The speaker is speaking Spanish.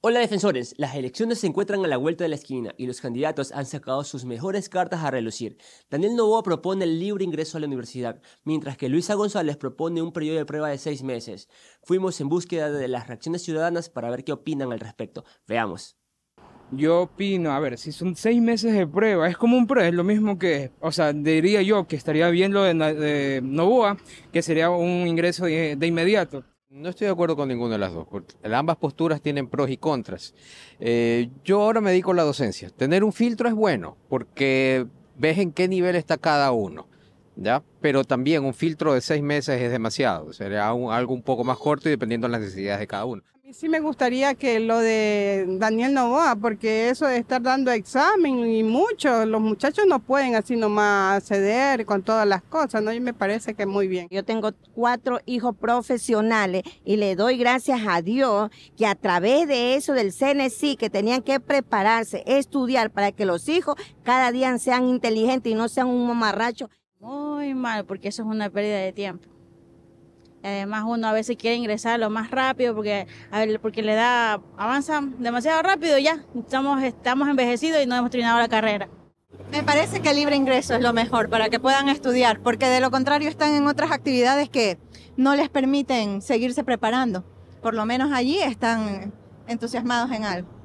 Hola defensores, las elecciones se encuentran a la vuelta de la esquina y los candidatos han sacado sus mejores cartas a relucir. Daniel Novoa propone el libre ingreso a la universidad, mientras que Luisa González propone un periodo de prueba de seis meses. Fuimos en búsqueda de las reacciones ciudadanas para ver qué opinan al respecto. Veamos. Yo opino, a ver, si son seis meses de prueba, es como un pre, es lo mismo que, o sea, diría yo que estaría bien lo de, Novoa, que sería un ingreso de inmediato. No estoy de acuerdo con ninguna de las dos, porque ambas posturas tienen pros y contras. Eh, yo ahora me dedico a la docencia. Tener un filtro es bueno, porque ves en qué nivel está cada uno, ¿ya? Pero también un filtro de seis meses es demasiado, sería algo un poco más corto y dependiendo de las necesidades de cada uno. Sí me gustaría que lo de Daniel Novoa, porque eso de estar dando examen y mucho, los muchachos no pueden así nomás ceder con todas las cosas, ¿no? Y me parece que muy bien. Yo tengo cuatro hijos profesionales y le doy gracias a Dios que a través de eso del CNC, que tenían que prepararse, estudiar para que los hijos cada día sean inteligentes y no sean un mamarracho. Muy mal, porque eso es una pérdida de tiempo. Además eh, uno a veces quiere ingresar lo más rápido porque, porque le da, avanza demasiado rápido ya, estamos, estamos envejecidos y no hemos terminado la carrera. Me parece que el libre ingreso es lo mejor para que puedan estudiar, porque de lo contrario están en otras actividades que no les permiten seguirse preparando. Por lo menos allí están entusiasmados en algo.